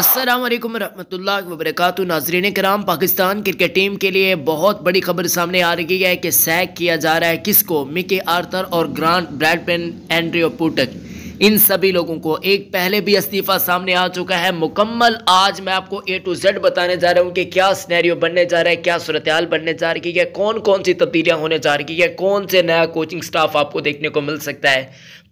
असलम वरहमल्ला वबरक नाजरीन कराम Pakistan cricket team के लिए बहुत बड़ी खबर सामने आ रही है कि सैक किया जा रहा है किसको मिकी आर्थर और ग्रांट ब्रैडपेन एंड्रियो पुटक इन सभी लोगों को एक पहले भी इस्तीफ़ा सामने आ चुका है मुकम्मल आज मैं आपको ए टू जेड बताने जा रहा हूँ कि क्या स्नैरियो बनने जा रहा है क्या सूरत बनने जा रही है कौन कौन सी तब्दीलियाँ होने जा रही है कौन से नया कोचिंग स्टाफ आपको देखने को मिल सकता है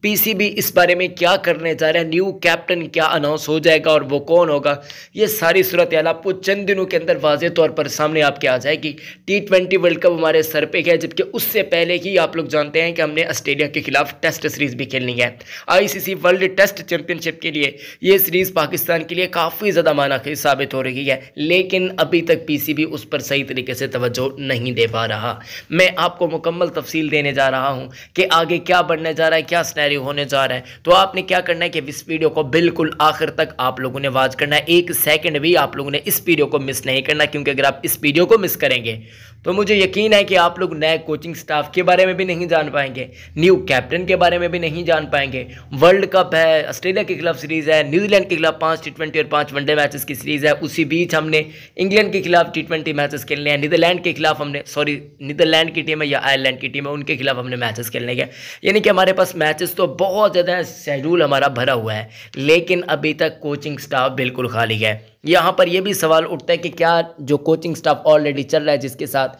पीसीबी इस बारे में क्या करने जा रहा है न्यू कैप्टन क्या अनाउंस हो जाएगा और वो कौन होगा ये सारी सूरत हाल आपको चंद दिनों के अंदर वाजे तौर पर सामने आपके आ जाएगी टी ट्वेंटी वर्ल्ड कप हमारे सर पे है जबकि उससे पहले ही आप लोग जानते हैं कि हमने ऑस्ट्रेलिया के खिलाफ टेस्ट सीरीज भी खेलनी है आई वर्ल्ड टेस्ट चैंपियनशिप के लिए ये सीरीज पाकिस्तान के लिए काफ़ी ज़्यादा माना साबित हो रही है लेकिन अभी तक पी उस पर सही तरीके से तवज्जो नहीं दे पा रहा मैं आपको मुकम्मल तफसील देने जा रहा हूँ कि आगे क्या बढ़ने जा रहा है क्या स्नैर तैयारी होने जा रहा है तो आपने क्या करना है कि इस वीडियो को बिल्कुल आखिर तक आप लोगों ने वाज करना है एक सेकेंड भी आप लोगों ने इस वीडियो को मिस नहीं करना क्योंकि अगर आप इस वीडियो को मिस करेंगे तो मुझे यकीन है कि आप लोग नए कोचिंग स्टाफ के बारे में भी नहीं जान पाएंगे न्यू कैप्टन के बारे में भी नहीं जान पाएंगे वर्ल्ड कप है ऑस्ट्रेलिया के खिलाफ सीरीज़ है न्यूजीलैंड के खिलाफ पाँच टी ट्वेंटी और पाँच वनडे मैचेस की सीरीज़ है उसी बीच हमने इंग्लैंड के खिलाफ टी ट्वेंटी मैचेस खेलने हैं नीदरलैंड के खिलाफ हमने सॉरी नीदरलैंड की टीम है या आयरलैंड की टीम है उनके खिलाफ हमने मैचेस खेलने के यानी कि हमारे पास मैचेस तो बहुत ज़्यादा शेड्यूल हमारा भरा हुआ है लेकिन अभी तक कोचिंग स्टाफ बिल्कुल खाली है यहाँ पर यह भी सवाल उठता है कि क्या जो कोचिंग स्टाफ ऑलरेडी चल रहा है जिसके साथ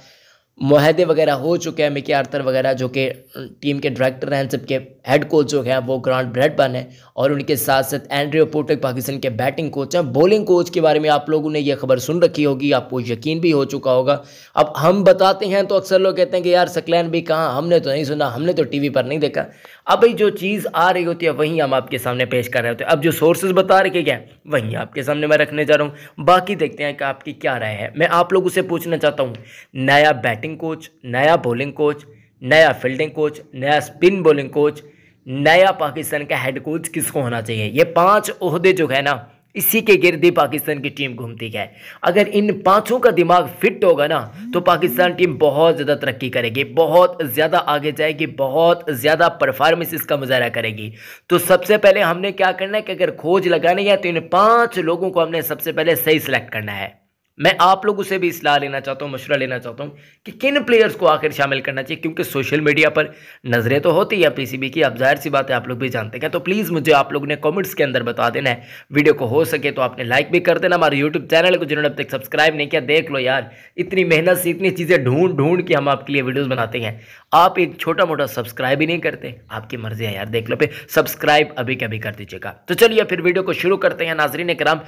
माहदे वगैरह हो चुके हैं मिकी आर्थर वगैरह जो कि टीम के डायरेक्टर हैं सबके हेड कोच जो हैं वो ग्रांट ब्रेडबन है और उनके साथ साथ एंड्रियो पोटे पाकिस्तान के बैटिंग कोच हैं बॉलिंग कोच के बारे में आप लोगों ने यह खबर सुन रखी होगी आपको यकीन भी हो चुका होगा अब हम बताते हैं तो अक्सर लोग कहते हैं कि यार सकलैन भी कहाँ हमने तो नहीं सुना हमने तो टी पर नहीं देखा अब जो चीज़ आ रही होती है वहीं हम आपके सामने पेश कर रहे होते हैं अब जो सोर्सेज बता रखे गए वहीं आपके सामने मैं रखने जा रहा हूँ बाकी देखते हैं कि आपकी क्या राय है मैं आप लोगों से पूछना चाहता हूँ नया बैटिंग बैटिंग कोच नया बॉलिंग कोच नया फील्डिंग कोच नया स्पिन बॉलिंग कोच नया पाकिस्तान का हेड कोच किसको होना चाहिए ये पांच अहदे जो है ना इसी के गिर्द ही पाकिस्तान की टीम घूमती है अगर इन पांचों का दिमाग फिट होगा ना तो पाकिस्तान टीम बहुत ज़्यादा तरक्की करेगी बहुत ज़्यादा आगे जाएगी बहुत ज़्यादा परफॉर्मेंस इसका मुजाहरा करेगी तो सबसे पहले हमने क्या करना है कि अगर खोज लगानी है तो इन पांच लोगों को हमने सबसे पहले सही सिलेक्ट करना है मैं आप लोगों से भी इसलाह लेना चाहता हूँ मशवरा लेना चाहता हूँ कि किन प्लेयर्स को आखिर शामिल करना चाहिए क्योंकि सोशल मीडिया पर नज़रें तो होती है पीसीबी की अब जाहिर सी बात है आप लोग भी जानते हैं तो प्लीज़ मुझे आप लोग ने कमेंट्स के अंदर बता देना है वीडियो को हो सके तो आपने लाइक भी कर देना हमारे यूट्यूब चैनल को जिन्होंने अब तक सब्सक्राइब नहीं किया देख लो यार इतनी मेहनत से इतनी चीज़ें ढूंढ ढूंढ के हम आपके लिए वीडियोज़ बनाते हैं आप एक छोटा मोटा सब्सक्राइब ही नहीं करते आपकी मर्ज़ी है यार देख लो पे सब्सक्राइब अभी कभी कर दीजिएगा तो चलिए फिर वीडियो को शुरू करते हैं नाजरीन कराम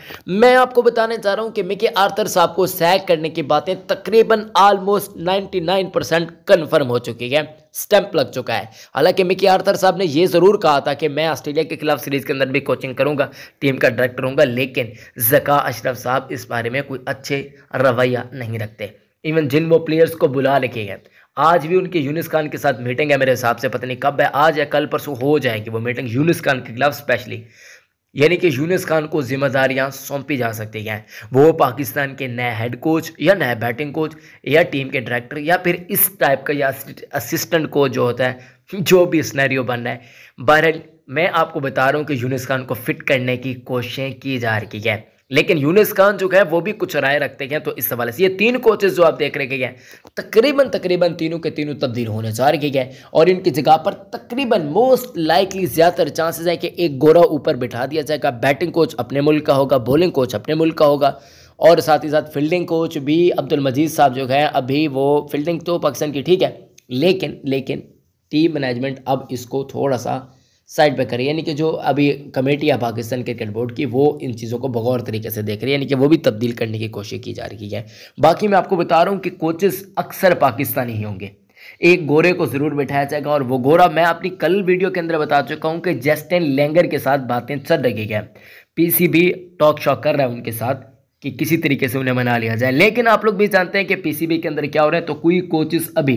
मैं आपको बताने जा रहा हूँ कि मिकी आर्थर साहब साहब को सैक करने की बातें तकरीबन आलमोस्ट 99 परसेंट कन्फर्म हो चुकी है स्टैंप लग चुका है हालांकि मिकी आर्थर साहब ने यह ज़रूर कहा था कि मैं ऑस्ट्रेलिया के खिलाफ सीरीज़ के अंदर भी कोचिंग करूंगा टीम का डायरेक्टर हूँ लेकिन जका अशरफ साहब इस बारे में कोई अच्छे रवैया नहीं रखते इवन जिन वो प्लेयर्स को बुला रखे हैं आज भी उनकी यूनिस खान के साथ मीटिंग है मेरे हिसाब से पता नहीं कब है आज या कल परसों हो जाएगी वो मीटिंग यूनिस खान के खिलाफ स्पेशली यानी कि यूनिस खान को जिम्मेदारियां सौंपी जा सकती हैं वो पाकिस्तान के नए हेड कोच या नए बैटिंग कोच या टीम के डायरेक्टर या फिर इस टाइप का या असिस्टेंट कोच जो होता है जो भी स्नैरियो बन रहा है बहरहाल मैं आपको बता रहा हूँ कि यूनिस खान को फिट करने की कोशिशें की जा रही है लेकिन यूनिस खान जो है वो भी कुछ राय रखते हैं तो इस हवाले से ये तीन कोचेज जो आप देख रहे हैं तकरीबन तकरीबन तीनों के तीनों तब्दील होने जा रहे हैं और इनकी जगह पर तकरीबन मोस्ट लाइकली ज़्यादातर चांसेस है कि एक गोरा ऊपर बिठा दिया जाएगा बैटिंग कोच अपने मुल्क का होगा बॉलिंग कोच अपने मुल्क का होगा और साथ ही साथ फील्डिंग कोच भी अब्दुल मजीद साहब जो है अभी वो फील्डिंग तो पाकिस्तान की ठीक है लेकिन लेकिन टीम मैनेजमेंट अब इसको थोड़ा सा साइड पे करी यानी कि जो अभी कमेटी है पाकिस्तान क्रिकेट बोर्ड की वो इन चीज़ों को बगौर तरीके से देख रही है यानी कि वो भी तब्दील करने की कोशिश की जा रही है बाकी मैं आपको बता रहा हूँ कि कोचेस अक्सर पाकिस्तानी ही होंगे एक गोरे को ज़रूर बैठाया जाएगा और वो गोरा मैं अपनी कल वीडियो के अंदर बता चुका हूँ कि जस्टिन लेंगर के साथ बातें चल रही सी पीसीबी टॉक शॉक कर रहा है उनके साथ कि किसी तरीके से उन्हें मना लिया जाए लेकिन आप लोग भी जानते हैं कि पीसीबी के अंदर क्या हो रहा है तो कोई कोचेस अभी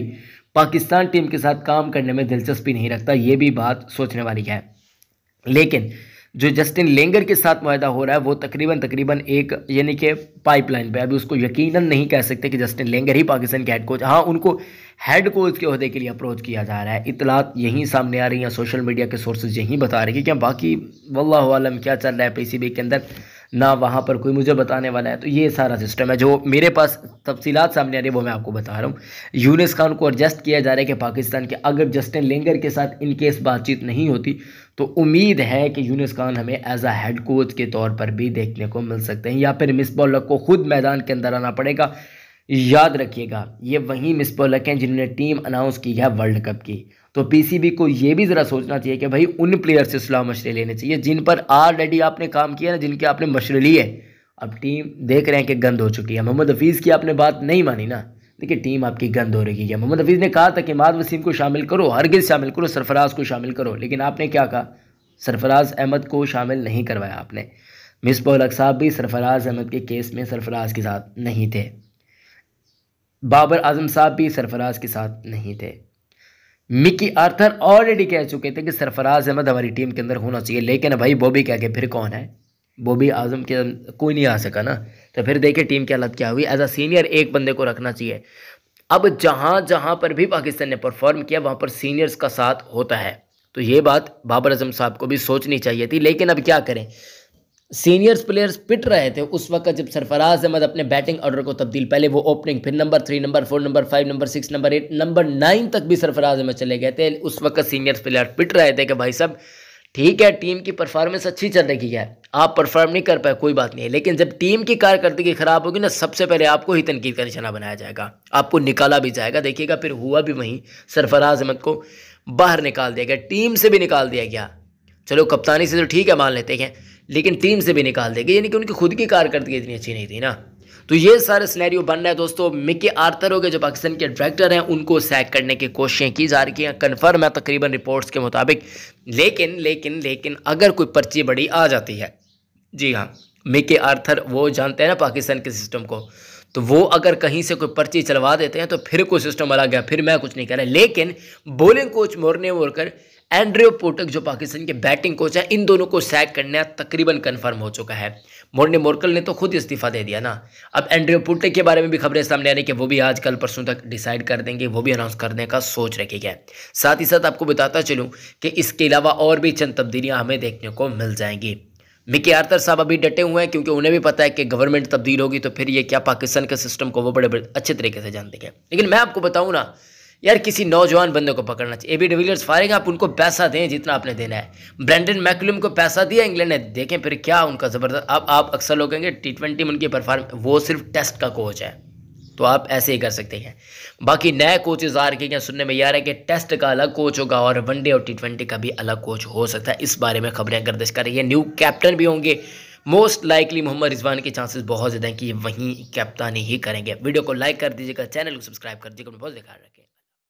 पाकिस्तान टीम के साथ काम करने में दिलचस्पी नहीं रखता ये भी बात सोचने वाली है लेकिन जो जस्टिन लेंगर के साथ माहा हो रहा है वो तकरीबन तकरीबन एक यानी कि पाइपलाइन पे अभी उसको यकीनन नहीं कह सकते कि जस्टिन लेंगर ही पाकिस्तान के हेड कोच हाँ उनको हेड कोच के अहदे के लिए अप्रोच किया जा रहा है इतलात यहीं सामने आ रही हैं सोशल मीडिया के सोर्सेज यहीं बता रहे हैं कि क्या बाकी वल्लम क्या चल रहा है पी के अंदर ना वहाँ पर कोई मुझे बताने वाला है तो ये सारा सिस्टम है जो मेरे पास तफसीत सामने आ रही है वो मैं आपको बता रहा हूँ यूनिस खान को एडजस्ट किया जा रहा है कि पाकिस्तान के अगर जस्टिन लेंगर के साथ इनकेस बातचीत नहीं होती तो उम्मीद है कि यूनिस खान हमें एज अ हेड कोच के तौर पर भी देखने को मिल सकते हैं या फिर मिस बॉलर को खुद मैदान के अंदर आना पड़ेगा याद रखिएगा ये वही पोलक हैं जिन्होंने टीम अनाउंस की है वर्ल्ड कप की तो पीसीबी को ये भी ज़रा सोचना चाहिए कि भाई उन प्लेयर से सलाह मशरे लेने चाहिए जिन पर ऑलरेडी आपने काम किया ना जिनके आपने मशरे लिए अब टीम देख रहे हैं कि गंद हो चुकी है मोहम्मद हफीज़ की आपने बात नहीं मानी ना देखिए टीम आपकी गंद हो रही है मोहम्मद हफीज़ ने कहा था कि माद वसीम को शामिल करो हरगिज़ शामिल करो सरफराज को शामिल करो लेकिन आपने क्या कहा सरफराज अहमद को शामिल नहीं करवाया आपने मिस मिसबोलक साहब भी सरफराज अहमद के केस में सरफराज के साथ नहीं थे बाबर आजम साहब भी सरफराज के साथ नहीं थे मिकी आर्थर ऑलरेडी कह चुके थे कि सरफराज अहमद हमारी टीम के अंदर होना चाहिए लेकिन भाई बॉबी कह के फिर कौन है बॉबी आजम के कोई नहीं आ सका ना तो फिर देखिए टीम की हालत क्या हुई एज अ सीनियर एक बंदे को रखना चाहिए अब जहाँ जहाँ पर भी पाकिस्तान ने परफॉर्म किया वहाँ पर सीनियर्स का साथ होता है तो ये बात बाबर आजम साहब को भी सोचनी चाहिए थी लेकिन अब क्या करें सीनियर्स प्लेयर्स पिट रहे थे उस वक्त जब सरफराज अहमद अपने बैटिंग ऑर्डर को तब्दील पहले वो ओपनिंग फिर number three number four number five number six number eight number nine तक भी सरफराज अहमद चले गए थे उस वक्त सीनियर्स प्लेयर पिट रहे थे कि भाई साहब ठीक है टीम की परफॉर्मेंस अच्छी चल रही है आप परफॉर्म नहीं कर पाए कोई बात नहीं है लेकिन जब टीम की कारकर्दगी खराब होगी ना सबसे पहले आपको ही तनकीद का निशाना बनाया जाएगा आपको निकाला भी जाएगा देखिएगा फिर हुआ भी वहीं सरफराज अहमद को बाहर निकाल दिया गया टीम से भी निकाल दिया गया चलो कप्तानी से तो ठीक है मान लेते हैं लेकिन टीम से भी निकाल देगी यानी कि उनकी खुद की कारकर्दगी इतनी अच्छी नहीं थी ना तो ये सारे स्नैरियो बन रहा है दोस्तों मिकी आर्थर हो गए जो पाकिस्तान के डायरेक्टर हैं उनको सैक करने की कोशिशें की जा रही हैं कन्फर्म है तकरीबन रिपोर्ट्स के मुताबिक लेकिन लेकिन लेकिन अगर कोई पर्ची बड़ी आ जाती है जी हाँ मिकी आर्थर वो जानते हैं ना पाकिस्तान के सिस्टम को तो वो अगर कहीं से कोई पर्ची चलवा देते हैं तो फिर कोई सिस्टम अलग गया फिर मैं कुछ नहीं कह रहा लेकिन bowling coach Morne Morkel Andrew Puttick जो पाकिस्तान के बैटिंग कोच हैं इन दोनों को सैक करना तकरीबन कंफर्म हो चुका है मोर्ने मोर्कल ने तो खुद इस्तीफा दे दिया ना अब एंड्रियो पोटक के बारे में भी खबरें सामने आ रही कि वो भी आज कल परसों तक डिसाइड कर देंगे वो भी अनाउंस करने का सोच रखी है साथ ही साथ आपको बताता चलूँ कि इसके अलावा और भी चंद तब्दीलियाँ हमें देखने को मिल जाएंगी मिकी आर्थर साहब अभी डटे हुए हैं क्योंकि उन्हें भी पता है कि गवर्नमेंट तब्दील होगी तो फिर ये क्या पाकिस्तान के सिस्टम को वो बड़े बड़े अच्छे तरीके से जानते हैं लेकिन मैं आपको बताऊँ ना यार किसी नौजवान बंदे को पकड़ना चाहिए ए बी डिविलियर्स फायरिंग आप उनको पैसा दें जितना आपने देना है ब्रेंडन मैकुलम को पैसा दिया इंग्लैंड ने देखें फिर क्या उनका ज़बरदस्त अब आप अक्सर लोग कहेंगे टी ट्वेंटी में उनकी परफॉर्म वो सिर्फ टेस्ट का कोच है तो आप ऐसे ही कर सकते हैं बाकी नए कोचेज आ रखे सुनने में यह आ रहा है कि टेस्ट का अलग कोच होगा और वनडे और टी ट्वेंटी का भी अलग कोच हो सकता है इस बारे में खबरें गर्दिश कर रही है न्यू कैप्टन भी होंगे मोस्ट लाइकली मोहम्मद रिजवान के चांसेस बहुत ज़्यादा हैं कि वहीं कैप्तानी ही करेंगे वीडियो को लाइक कर दीजिएगा चैनल को सब्सक्राइब कर दीजिएगा बहुत ध्यान रखें